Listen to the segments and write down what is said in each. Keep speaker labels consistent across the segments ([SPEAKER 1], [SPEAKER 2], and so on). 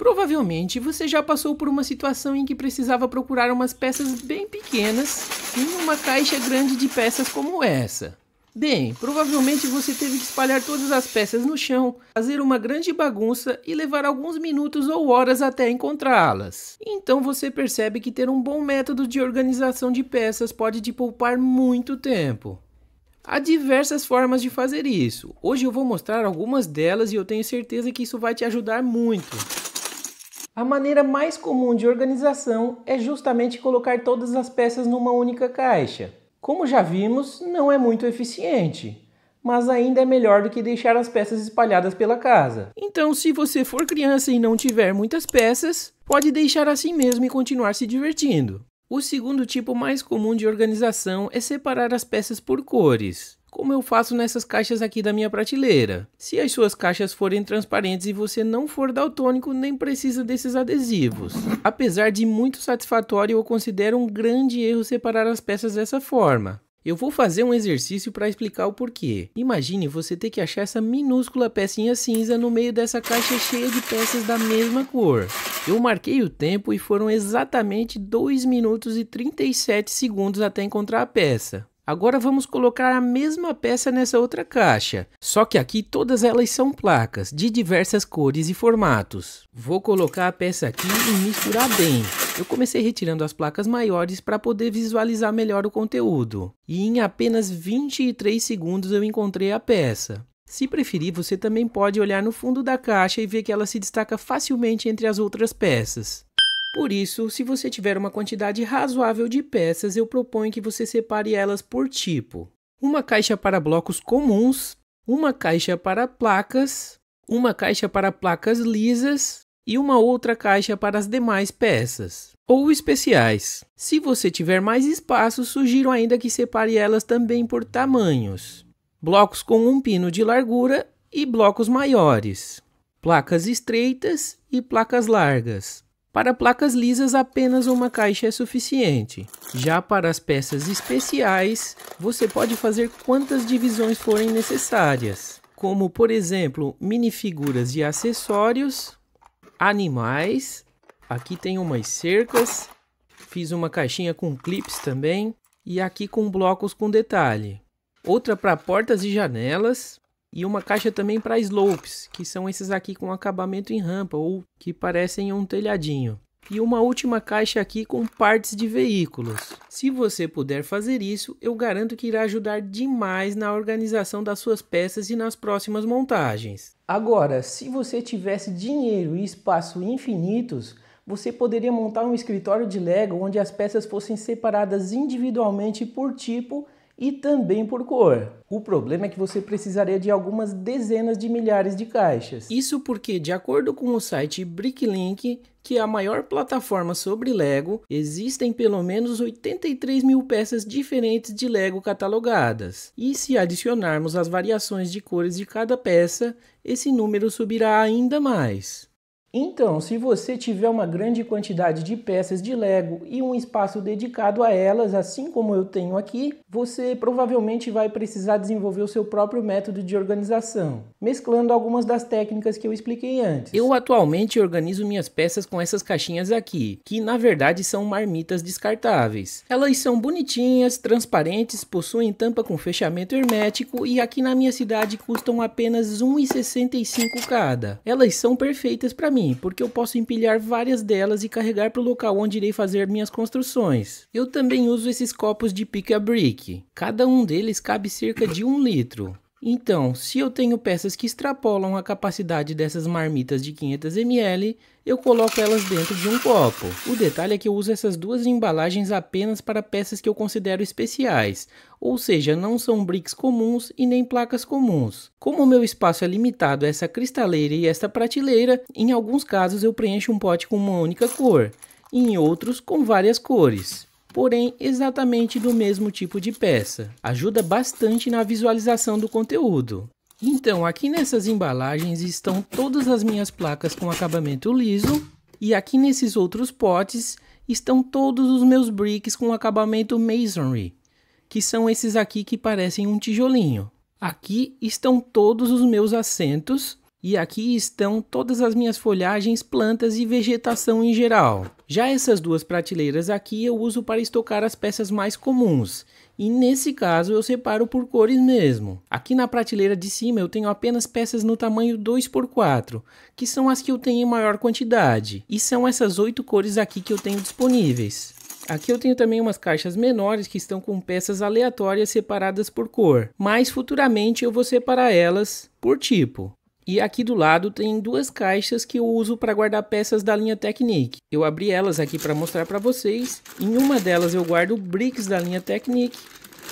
[SPEAKER 1] Provavelmente você já passou por uma situação em que precisava procurar umas peças bem pequenas em uma caixa grande de peças como essa. Bem, provavelmente você teve que espalhar todas as peças no chão, fazer uma grande bagunça e levar alguns minutos ou horas até encontrá-las. Então você percebe que ter um bom método de organização de peças pode te poupar muito tempo. Há diversas formas de fazer isso. Hoje eu vou mostrar algumas delas e eu tenho certeza que isso vai te ajudar muito. A maneira mais comum de organização é justamente colocar todas as peças numa única caixa. Como já vimos, não é muito eficiente, mas ainda é melhor do que deixar as peças espalhadas pela casa. Então, se você for criança e não tiver muitas peças, pode deixar assim mesmo e continuar se divertindo. O segundo tipo mais comum de organização é separar as peças por cores como eu faço nessas caixas aqui da minha prateleira. Se as suas caixas forem transparentes e você não for daltônico, nem precisa desses adesivos. Apesar de muito satisfatório, eu considero um grande erro separar as peças dessa forma. Eu vou fazer um exercício para explicar o porquê. Imagine você ter que achar essa minúscula pecinha cinza no meio dessa caixa cheia de peças da mesma cor. Eu marquei o tempo e foram exatamente 2 minutos e 37 segundos até encontrar a peça. Agora vamos colocar a mesma peça nessa outra caixa, só que aqui todas elas são placas, de diversas cores e formatos. Vou colocar a peça aqui e misturar bem. Eu comecei retirando as placas maiores para poder visualizar melhor o conteúdo. E em apenas 23 segundos eu encontrei a peça. Se preferir, você também pode olhar no fundo da caixa e ver que ela se destaca facilmente entre as outras peças. Por isso, se você tiver uma quantidade razoável de peças, eu proponho que você separe elas por tipo. Uma caixa para blocos comuns, uma caixa para placas, uma caixa para placas lisas e uma outra caixa para as demais peças, ou especiais. Se você tiver mais espaço, sugiro ainda que separe elas também por tamanhos. Blocos com um pino de largura e blocos maiores, placas estreitas e placas largas, para placas lisas, apenas uma caixa é suficiente. Já para as peças especiais, você pode fazer quantas divisões forem necessárias, como por exemplo, minifiguras e acessórios, animais, aqui tem umas cercas, fiz uma caixinha com clips também, e aqui com blocos com detalhe. Outra para portas e janelas, e uma caixa também para slopes, que são esses aqui com acabamento em rampa ou que parecem um telhadinho. E uma última caixa aqui com partes de veículos. Se você puder fazer isso, eu garanto que irá ajudar demais na organização das suas peças e nas próximas montagens. Agora, se você tivesse dinheiro e espaço infinitos, você poderia montar um escritório de Lego onde as peças fossem separadas individualmente por tipo e também por cor. O problema é que você precisaria de algumas dezenas de milhares de caixas. Isso porque, de acordo com o site Bricklink, que é a maior plataforma sobre Lego, existem pelo menos 83 mil peças diferentes de Lego catalogadas. E se adicionarmos as variações de cores de cada peça, esse número subirá ainda mais. Então, se você tiver uma grande quantidade de peças de Lego e um espaço dedicado a elas, assim como eu tenho aqui, você provavelmente vai precisar desenvolver o seu próprio método de organização, mesclando algumas das técnicas que eu expliquei antes. Eu atualmente organizo minhas peças com essas caixinhas aqui, que na verdade são marmitas descartáveis. Elas são bonitinhas, transparentes, possuem tampa com fechamento hermético e aqui na minha cidade custam apenas R$ 1,65 cada. Elas são perfeitas para mim porque eu posso empilhar várias delas e carregar para o local onde irei fazer minhas construções. Eu também uso esses copos de pick a brick. Cada um deles cabe cerca de um litro. Então, se eu tenho peças que extrapolam a capacidade dessas marmitas de 500ml, eu coloco elas dentro de um copo. O detalhe é que eu uso essas duas embalagens apenas para peças que eu considero especiais, ou seja, não são bricks comuns e nem placas comuns. Como o meu espaço é limitado a essa cristaleira e esta prateleira, em alguns casos eu preencho um pote com uma única cor, e em outros com várias cores porém exatamente do mesmo tipo de peça. Ajuda bastante na visualização do conteúdo. Então, aqui nessas embalagens estão todas as minhas placas com acabamento liso e aqui nesses outros potes estão todos os meus bricks com acabamento masonry, que são esses aqui que parecem um tijolinho. Aqui estão todos os meus assentos e aqui estão todas as minhas folhagens, plantas e vegetação em geral. Já essas duas prateleiras aqui eu uso para estocar as peças mais comuns. E nesse caso eu separo por cores mesmo. Aqui na prateleira de cima eu tenho apenas peças no tamanho 2x4, que são as que eu tenho em maior quantidade. E são essas oito cores aqui que eu tenho disponíveis. Aqui eu tenho também umas caixas menores que estão com peças aleatórias separadas por cor, mas futuramente eu vou separar elas por tipo. E aqui do lado tem duas caixas que eu uso para guardar peças da linha Technique. Eu abri elas aqui para mostrar para vocês. Em uma delas eu guardo bricks da linha Technique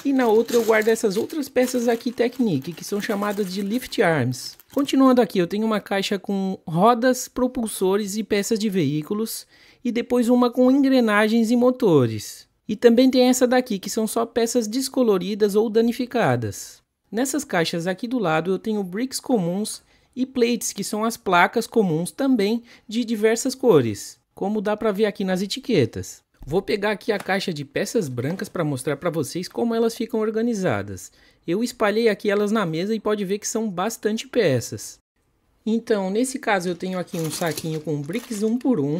[SPEAKER 1] e na outra eu guardo essas outras peças aqui Technique, que são chamadas de lift arms. Continuando aqui, eu tenho uma caixa com rodas, propulsores e peças de veículos e depois uma com engrenagens e motores. E também tem essa daqui, que são só peças descoloridas ou danificadas. Nessas caixas aqui do lado eu tenho bricks comuns e plates, que são as placas comuns também de diversas cores, como dá para ver aqui nas etiquetas. Vou pegar aqui a caixa de peças brancas para mostrar para vocês como elas ficam organizadas. Eu espalhei aqui elas na mesa e pode ver que são bastante peças. Então, nesse caso eu tenho aqui um saquinho com bricks 1 por 1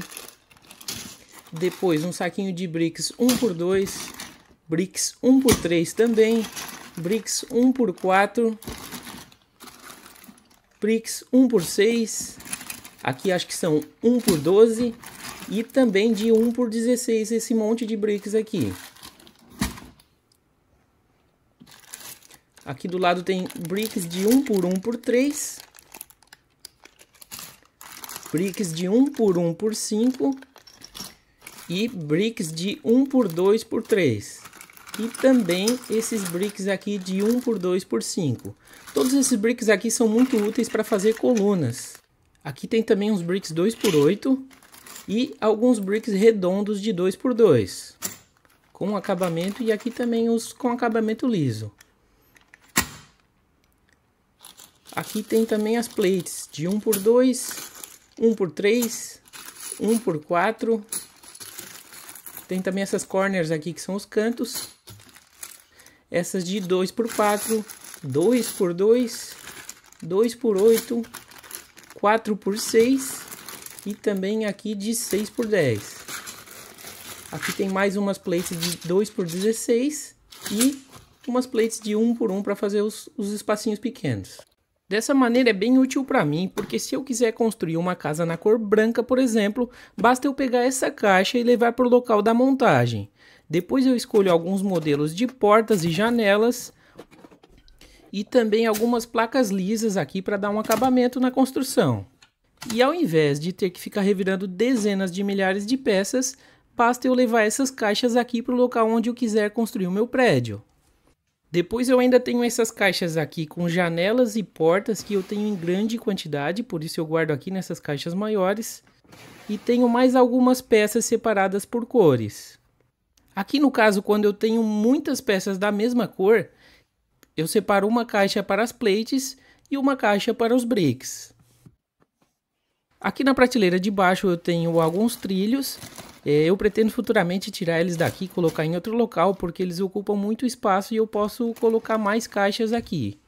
[SPEAKER 1] depois um saquinho de bricks 1 por 2 bricks 1 por 3 também, bricks 1 por 4 Prix 1 por 6, aqui acho que são 1 por 12 e também de 1 por 16 esse monte de bricks aqui. Aqui do lado tem bricks de 1 por 1 por 3, bricks de 1 por 1 por 5 e bricks de 1 por 2 por 3 e também esses bricks aqui de 1 por 2 por 5. Todos esses bricks aqui são muito úteis para fazer colunas. Aqui tem também uns bricks 2 por 8 e alguns bricks redondos de 2 por 2 com acabamento e aqui também os com acabamento liso. Aqui tem também as plates de 1 por 2, 1 por 3, 1 por 4. Tem também essas corners aqui que são os cantos essas de 2 por 4, 2 por 2, 2 por 8, 4 por 6 e também aqui de 6 por 10. Aqui tem mais umas plates de 2 por 16 e umas plates de 1 por 1 para fazer os, os espacinhos pequenos. Dessa maneira é bem útil para mim, porque se eu quiser construir uma casa na cor branca, por exemplo, basta eu pegar essa caixa e levar para o local da montagem. Depois eu escolho alguns modelos de portas e janelas e também algumas placas lisas aqui para dar um acabamento na construção. E ao invés de ter que ficar revirando dezenas de milhares de peças, basta eu levar essas caixas aqui para o local onde eu quiser construir o meu prédio. Depois eu ainda tenho essas caixas aqui com janelas e portas que eu tenho em grande quantidade, por isso eu guardo aqui nessas caixas maiores. E tenho mais algumas peças separadas por cores. Aqui no caso, quando eu tenho muitas peças da mesma cor, eu separo uma caixa para as plates e uma caixa para os bricks. Aqui na prateleira de baixo eu tenho alguns trilhos. É, eu pretendo futuramente tirar eles daqui e colocar em outro local, porque eles ocupam muito espaço e eu posso colocar mais caixas aqui.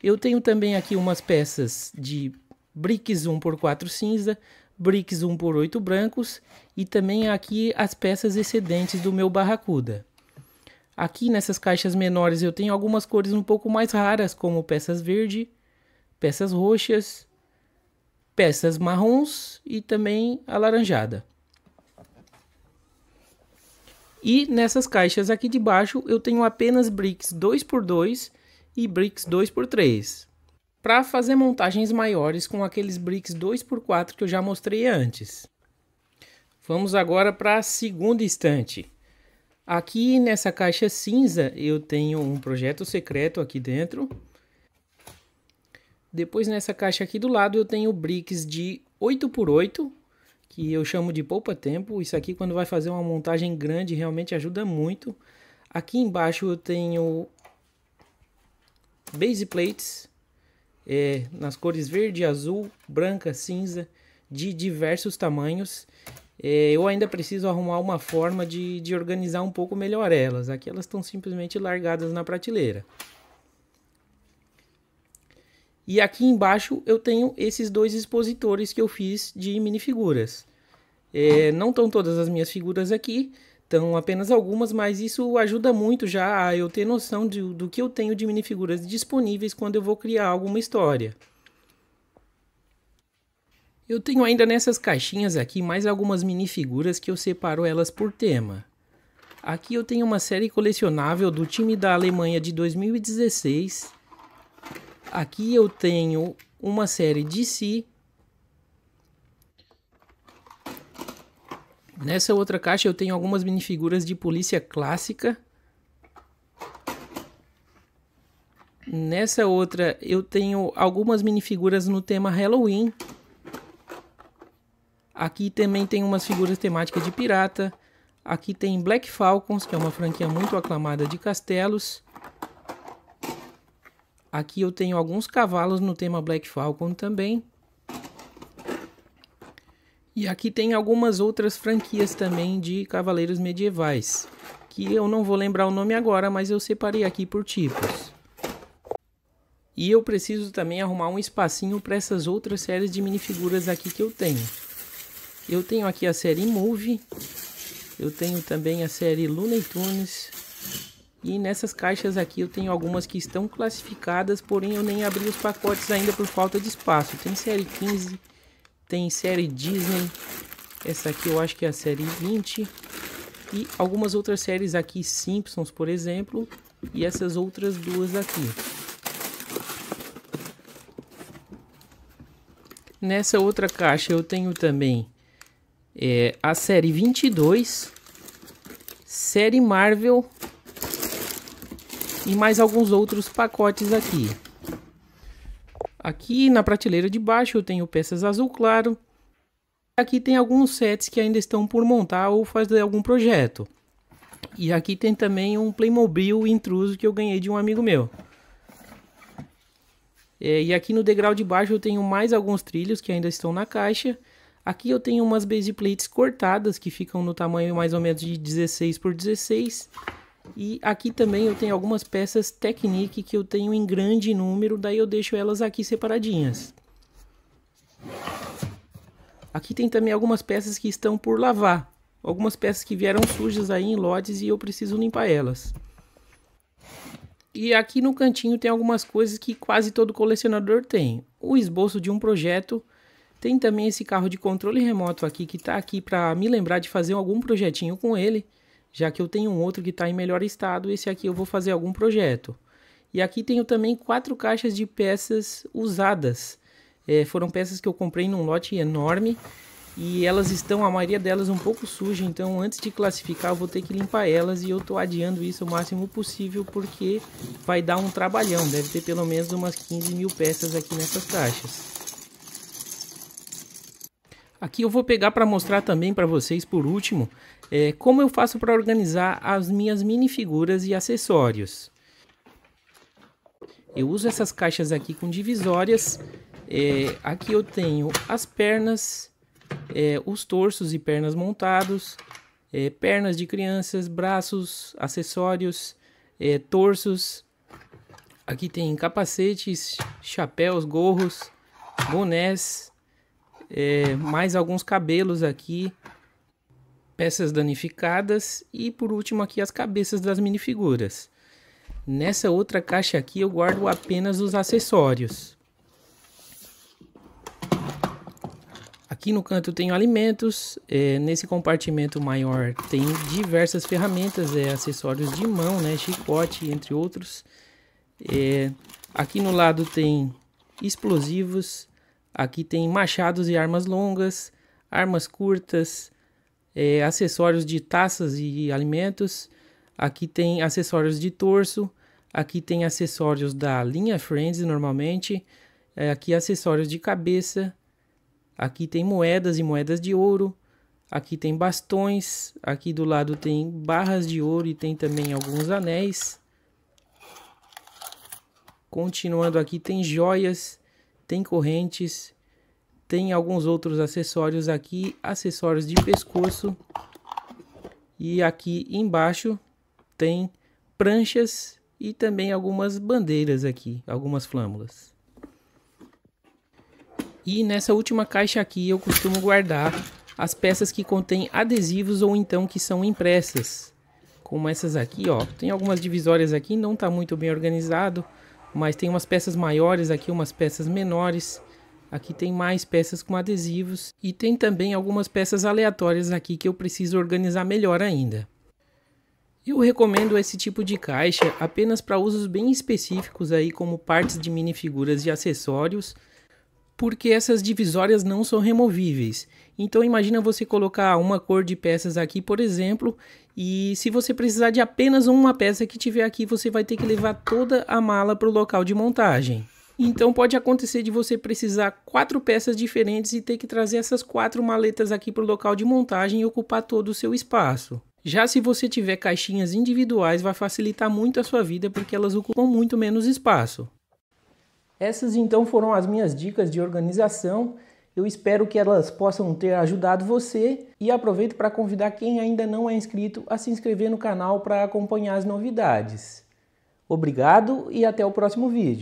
[SPEAKER 1] Eu tenho também aqui umas peças de bricks 1x4 cinza, bricks 1x8 brancos e também aqui as peças excedentes do meu Barracuda. Aqui nessas caixas menores eu tenho algumas cores um pouco mais raras, como peças verde, peças roxas, peças marrons e também alaranjada. E nessas caixas aqui de baixo eu tenho apenas bricks 2x2 e bricks 2x3 para fazer montagens maiores com aqueles bricks 2x4 que eu já mostrei antes. Vamos agora para a segunda estante. Aqui nessa caixa cinza eu tenho um projeto secreto aqui dentro. Depois nessa caixa aqui do lado eu tenho bricks de 8x8, que eu chamo de poupa tempo. Isso aqui quando vai fazer uma montagem grande realmente ajuda muito. Aqui embaixo eu tenho base plates é, nas cores verde, azul, branca, cinza, de diversos tamanhos. É, eu ainda preciso arrumar uma forma de, de organizar um pouco melhor elas. Aqui elas estão simplesmente largadas na prateleira. E aqui embaixo eu tenho esses dois expositores que eu fiz de minifiguras. É, não estão todas as minhas figuras aqui, então, apenas algumas, mas isso ajuda muito já a eu ter noção de, do que eu tenho de minifiguras disponíveis quando eu vou criar alguma história. Eu tenho ainda nessas caixinhas aqui mais algumas minifiguras que eu separo elas por tema. Aqui eu tenho uma série colecionável do time da Alemanha de 2016. Aqui eu tenho uma série de si Nessa outra caixa eu tenho algumas minifiguras de polícia clássica. Nessa outra eu tenho algumas minifiguras no tema Halloween. Aqui também tem umas figuras temáticas de pirata. Aqui tem Black Falcons, que é uma franquia muito aclamada de castelos. Aqui eu tenho alguns cavalos no tema Black Falcon também. E aqui tem algumas outras franquias também de cavaleiros medievais, que eu não vou lembrar o nome agora, mas eu separei aqui por tipos. E eu preciso também arrumar um espacinho para essas outras séries de minifiguras aqui que eu tenho. Eu tenho aqui a série Move, eu tenho também a série Looney Tunes, e nessas caixas aqui eu tenho algumas que estão classificadas, porém eu nem abri os pacotes ainda por falta de espaço. Tem série 15, tem série Disney. Essa aqui eu acho que é a série 20. E algumas outras séries aqui, Simpsons, por exemplo. E essas outras duas aqui. Nessa outra caixa eu tenho também é, a série 22, série Marvel e mais alguns outros pacotes aqui. Aqui na prateleira de baixo eu tenho peças azul claro. Aqui tem alguns sets que ainda estão por montar ou fazer algum projeto. E aqui tem também um Playmobil intruso que eu ganhei de um amigo meu. É, e aqui no degrau de baixo eu tenho mais alguns trilhos que ainda estão na caixa. Aqui eu tenho umas base plates cortadas que ficam no tamanho mais ou menos de 16 por 16 e aqui também eu tenho algumas peças Technique que eu tenho em grande número, daí eu deixo elas aqui separadinhas. Aqui tem também algumas peças que estão por lavar. Algumas peças que vieram sujas aí em lotes e eu preciso limpar elas. E aqui no cantinho tem algumas coisas que quase todo colecionador tem. O esboço de um projeto, tem também esse carro de controle remoto aqui que está aqui para me lembrar de fazer algum projetinho com ele já que eu tenho um outro que está em melhor estado, esse aqui eu vou fazer algum projeto. E aqui tenho também quatro caixas de peças usadas. É, foram peças que eu comprei num lote enorme e elas estão, a maioria delas, um pouco sujas então antes de classificar eu vou ter que limpar elas e eu estou adiando isso o máximo possível porque vai dar um trabalhão, deve ter pelo menos umas 15 mil peças aqui nessas caixas. Aqui eu vou pegar para mostrar também para vocês por último é, como eu faço para organizar as minhas minifiguras e acessórios? Eu uso essas caixas aqui com divisórias. É, aqui eu tenho as pernas, é, os torsos e pernas montados, é, pernas de crianças, braços, acessórios, é, torsos. Aqui tem capacetes, chapéus, gorros, bonés, é, mais alguns cabelos aqui peças danificadas e por último aqui as cabeças das minifiguras. Nessa outra caixa aqui eu guardo apenas os acessórios. Aqui no canto tenho alimentos, é, nesse compartimento maior tem diversas ferramentas, é, acessórios de mão, né, chicote, entre outros. É, aqui no lado tem explosivos, aqui tem machados e armas longas, armas curtas, é, acessórios de taças e alimentos. Aqui tem acessórios de torso. Aqui tem acessórios da linha Friends normalmente. É, aqui acessórios de cabeça. Aqui tem moedas e moedas de ouro. Aqui tem bastões. Aqui do lado tem barras de ouro e tem também alguns anéis. Continuando aqui tem joias, tem correntes, tem alguns outros acessórios aqui, acessórios de pescoço. E aqui embaixo tem pranchas e também algumas bandeiras aqui, algumas flâmulas. E nessa última caixa aqui eu costumo guardar as peças que contêm adesivos ou então que são impressas. Como essas aqui, ó. Tem algumas divisórias aqui, não está muito bem organizado, mas tem umas peças maiores aqui, umas peças menores. Aqui tem mais peças com adesivos e tem também algumas peças aleatórias aqui que eu preciso organizar melhor ainda. Eu recomendo esse tipo de caixa apenas para usos bem específicos aí como partes de minifiguras e acessórios, porque essas divisórias não são removíveis. Então imagina você colocar uma cor de peças aqui, por exemplo, e se você precisar de apenas uma peça que tiver aqui, você vai ter que levar toda a mala para o local de montagem. Então pode acontecer de você precisar quatro peças diferentes e ter que trazer essas quatro maletas aqui para o local de montagem e ocupar todo o seu espaço. Já se você tiver caixinhas individuais, vai facilitar muito a sua vida porque elas ocupam muito menos espaço. Essas então foram as minhas dicas de organização. Eu espero que elas possam ter ajudado você e aproveito para convidar quem ainda não é inscrito a se inscrever no canal para acompanhar as novidades. Obrigado e até o próximo vídeo.